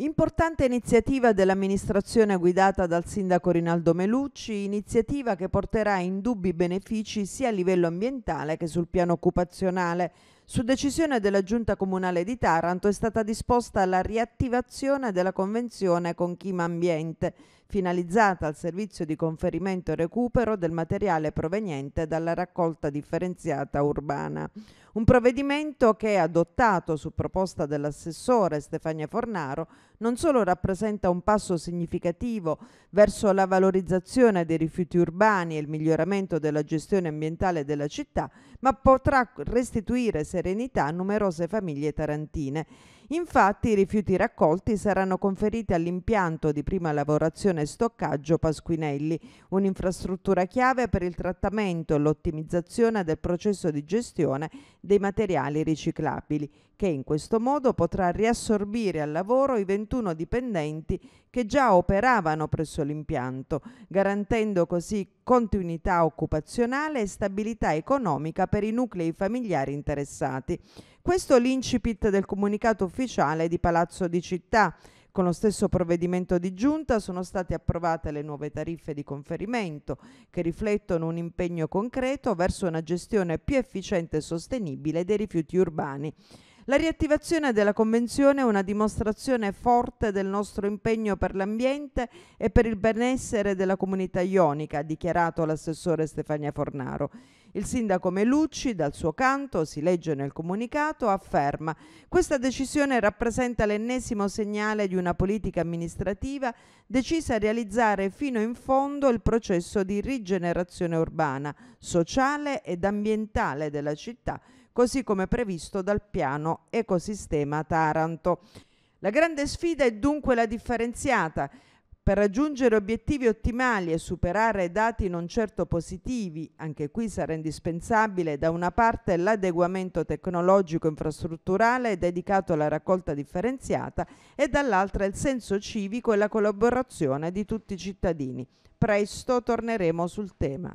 Importante iniziativa dell'amministrazione guidata dal sindaco Rinaldo Melucci, iniziativa che porterà indubbi benefici sia a livello ambientale che sul piano occupazionale. Su decisione della Giunta Comunale di Taranto è stata disposta la riattivazione della convenzione con Chima Ambiente, finalizzata al servizio di conferimento e recupero del materiale proveniente dalla raccolta differenziata urbana. Un provvedimento che, adottato su proposta dell'assessore Stefania Fornaro, non solo rappresenta un passo significativo verso la valorizzazione dei rifiuti urbani e il miglioramento della gestione ambientale della città, ma potrà restituire serenità a numerose famiglie tarantine Infatti i rifiuti raccolti saranno conferiti all'impianto di prima lavorazione e stoccaggio Pasquinelli, un'infrastruttura chiave per il trattamento e l'ottimizzazione del processo di gestione dei materiali riciclabili, che in questo modo potrà riassorbire al lavoro i 21 dipendenti che già operavano presso l'impianto, garantendo così continuità occupazionale e stabilità economica per i nuclei familiari interessati. Questo l'incipit del comunicato ufficiale di Palazzo di Città, con lo stesso provvedimento di giunta sono state approvate le nuove tariffe di conferimento che riflettono un impegno concreto verso una gestione più efficiente e sostenibile dei rifiuti urbani. La riattivazione della Convenzione è una dimostrazione forte del nostro impegno per l'ambiente e per il benessere della comunità ionica, ha dichiarato l'assessore Stefania Fornaro. Il sindaco Melucci, dal suo canto, si legge nel comunicato, afferma questa decisione rappresenta l'ennesimo segnale di una politica amministrativa decisa a realizzare fino in fondo il processo di rigenerazione urbana, sociale ed ambientale della città, così come previsto dal piano Ecosistema Taranto. La grande sfida è dunque la differenziata, per raggiungere obiettivi ottimali e superare dati non certo positivi, anche qui sarà indispensabile da una parte l'adeguamento tecnologico infrastrutturale dedicato alla raccolta differenziata e dall'altra il senso civico e la collaborazione di tutti i cittadini. Presto torneremo sul tema.